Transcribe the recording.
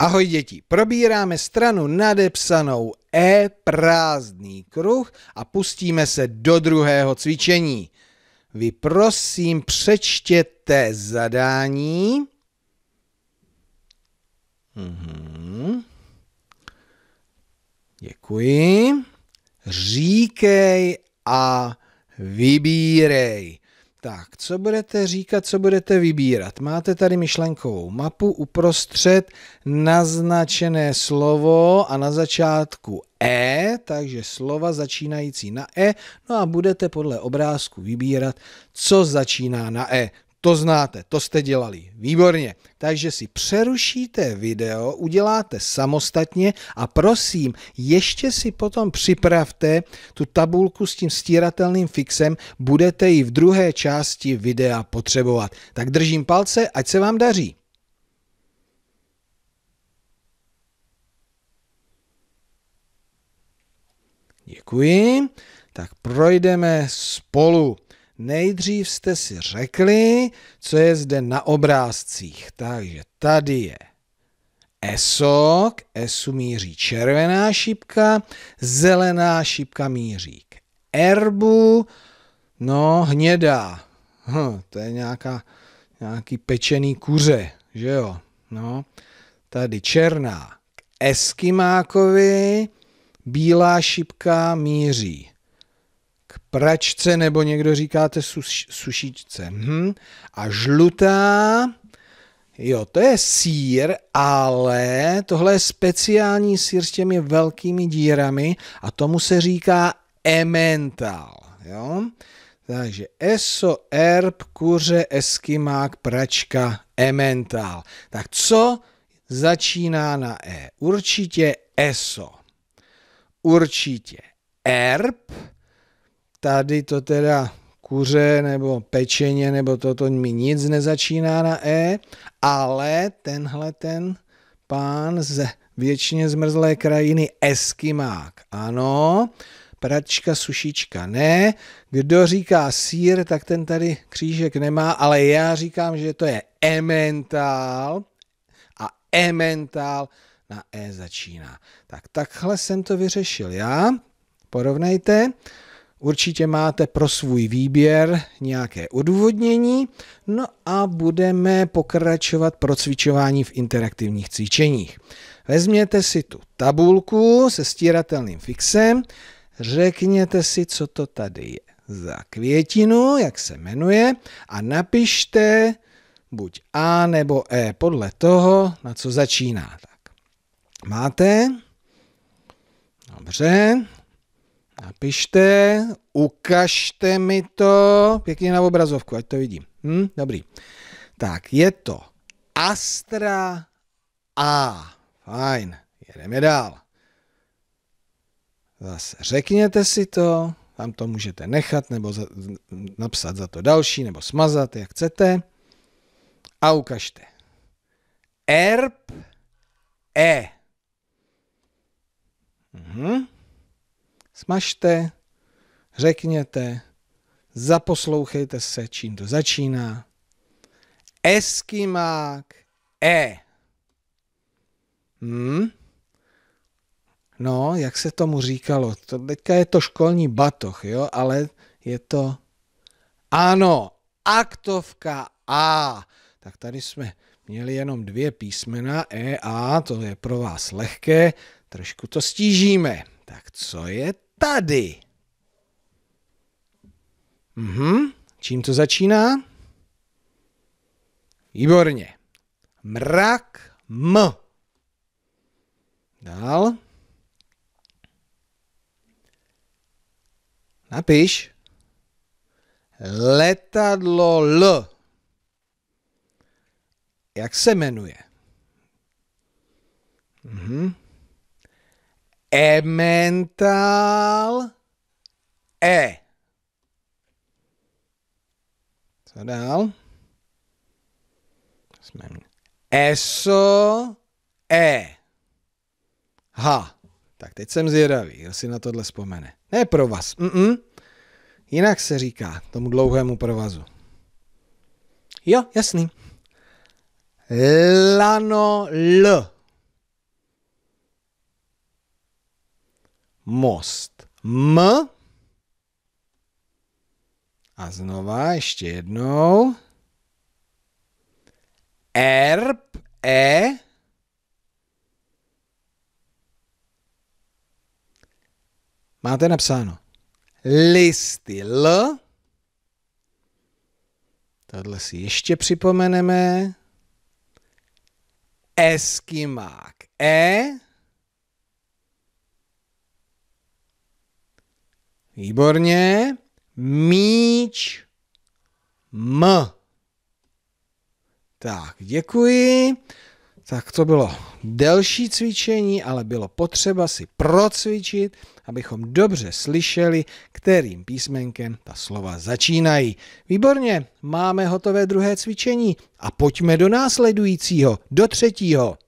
Ahoj děti, probíráme stranu nadepsanou E prázdný kruh a pustíme se do druhého cvičení. Vy prosím přečtěte zadání. Mhm. Děkuji. Říkej a vybírej. Tak, co budete říkat, co budete vybírat? Máte tady myšlenkovou mapu, uprostřed naznačené slovo a na začátku E, takže slova začínající na E, no a budete podle obrázku vybírat, co začíná na E. To znáte, to jste dělali. Výborně. Takže si přerušíte video, uděláte samostatně a prosím, ještě si potom připravte tu tabulku s tím stíratelným fixem, budete ji v druhé části videa potřebovat. Tak držím palce, ať se vám daří. Děkuji. Tak projdeme spolu. Nejdřív jste si řekli, co je zde na obrázcích. Takže tady je ESO, k ESu míří červená šipka, zelená šipka míří k erbu, no hnědá, hm, to je nějaká, nějaký pečený kuře, že jo, no, tady černá k eskimákovi, bílá šipka míří pračce, nebo někdo říkáte suš, sušičce. Hm. A žlutá, jo, to je sír, ale tohle je speciální sír s těmi velkými dírami a tomu se říká emmental. Jo? Takže eso, erb, kuře, eskimák, pračka, emmental. Tak co začíná na E? Určitě eso. Určitě erb tady to teda kuře nebo pečeně nebo toto mi nic nezačíná na E, ale tenhle ten pán z věčně zmrzlé krajiny Eskimák, ano, pračka, sušička, ne. Kdo říká sír, tak ten tady křížek nemá, ale já říkám, že to je ementál a ementál na E začíná. Tak takhle jsem to vyřešil já, porovnejte. Určitě máte pro svůj výběr nějaké odůvodnění, no a budeme pokračovat pro cvičování v interaktivních cvičeních. Vezměte si tu tabulku se stíratelným fixem, řekněte si, co to tady je za květinu, jak se jmenuje a napište buď A nebo E podle toho, na co začíná. Tak. Máte? Dobře, napište, ukažte mi to pěkně na obrazovku, ať to vidím. Hm? Dobrý. Tak, je to Astra A. Fajn, jedeme dál. Zase řekněte si to, tam to můžete nechat nebo za, napsat za to další nebo smazat, jak chcete. A ukažte. ERP E. Mhm smažte, řekněte, zaposlouchejte se, čím to začíná. Eskimák E. Hmm? No, jak se tomu říkalo? To, teďka je to školní batoh, jo, ale je to... Ano, aktovka A. Tak tady jsme měli jenom dvě písmena E, A, to je pro vás lehké, trošku to stížíme. Tak co je tady. Mhm. Čím to začíná? Výborně. Mrak, m. Dál. Napiš. Letadlo L. Jak se jmenuje? Mhm. Emmental E. Co dál? Jsme... Eso E. Ha. Tak teď jsem zvědavý, kdo si na tohle vzpomene. Ne vás. Mm-mm. Jinak se říká tomu dlouhému provazu. Jo, jasný. Lano L. most. M. A znova, ještě jednou. Erb, E. Máte napsáno. Listy, L. Tohle si ještě připomeneme. Eskimák, E. Výborně. Míč. M. Tak, děkuji. Tak to bylo delší cvičení, ale bylo potřeba si procvičit, abychom dobře slyšeli, kterým písmenkem ta slova začínají. Výborně, máme hotové druhé cvičení a pojďme do následujícího, do třetího.